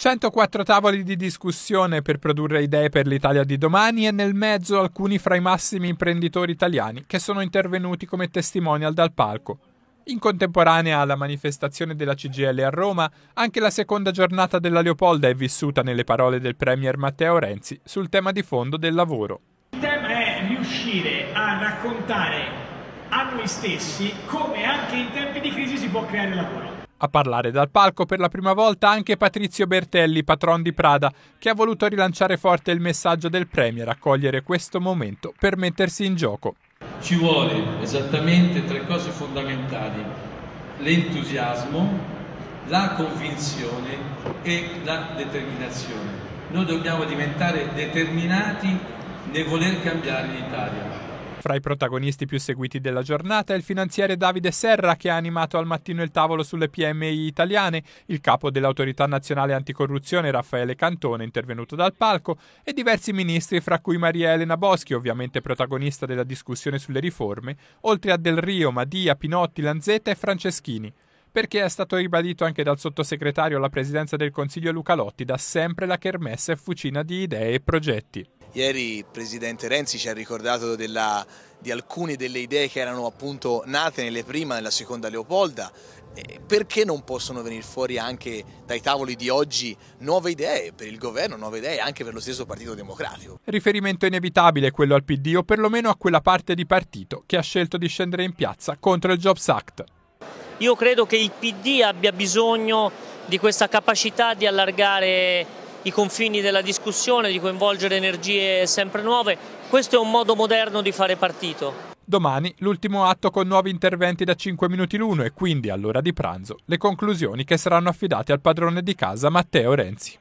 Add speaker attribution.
Speaker 1: 104 tavoli di discussione per produrre idee per l'Italia di domani e nel mezzo alcuni fra i massimi imprenditori italiani che sono intervenuti come testimonial dal palco. In contemporanea alla manifestazione della CGL a Roma, anche la seconda giornata della Leopolda è vissuta nelle parole del Premier Matteo Renzi sul tema di fondo del lavoro.
Speaker 2: Il tema è riuscire a raccontare a noi stessi come anche in tempi di crisi si può creare lavoro
Speaker 1: a parlare dal palco per la prima volta anche Patrizio Bertelli, patron di Prada, che ha voluto rilanciare forte il messaggio del Premier, accogliere questo momento per mettersi in gioco. Ci vuole esattamente tre cose
Speaker 2: fondamentali, l'entusiasmo, la convinzione e la determinazione. Noi dobbiamo diventare determinati nel
Speaker 1: voler cambiare
Speaker 3: l'Italia
Speaker 1: fra i protagonisti più seguiti della giornata è il finanziere Davide Serra che ha animato al mattino il tavolo sulle PMI italiane, il capo dell'autorità nazionale anticorruzione Raffaele Cantone intervenuto dal palco e diversi ministri fra cui Maria Elena Boschi ovviamente protagonista della discussione sulle riforme, oltre a Del Rio, Madia, Pinotti, Lanzetta e Franceschini perché è stato ribadito anche dal sottosegretario alla presidenza del Consiglio Luca Lotti da sempre la Kermesse è fucina di idee e progetti. Ieri il
Speaker 2: presidente Renzi ci ha ricordato della, di alcune delle idee che erano appunto nate nelle prima e nella seconda Leopolda. Perché non possono venire fuori anche dai tavoli di oggi nuove idee per il governo, nuove idee anche per lo stesso Partito Democratico?
Speaker 1: Riferimento inevitabile quello al PD o perlomeno a quella parte di partito che ha scelto di scendere in piazza contro il Jobs Act.
Speaker 3: Io credo che il PD abbia bisogno di questa capacità di allargare i confini della discussione, di coinvolgere energie sempre nuove. Questo è un modo moderno di fare partito.
Speaker 1: Domani l'ultimo atto con nuovi interventi da 5 minuti l'uno e quindi all'ora di pranzo le conclusioni che saranno affidate al padrone di casa Matteo Renzi.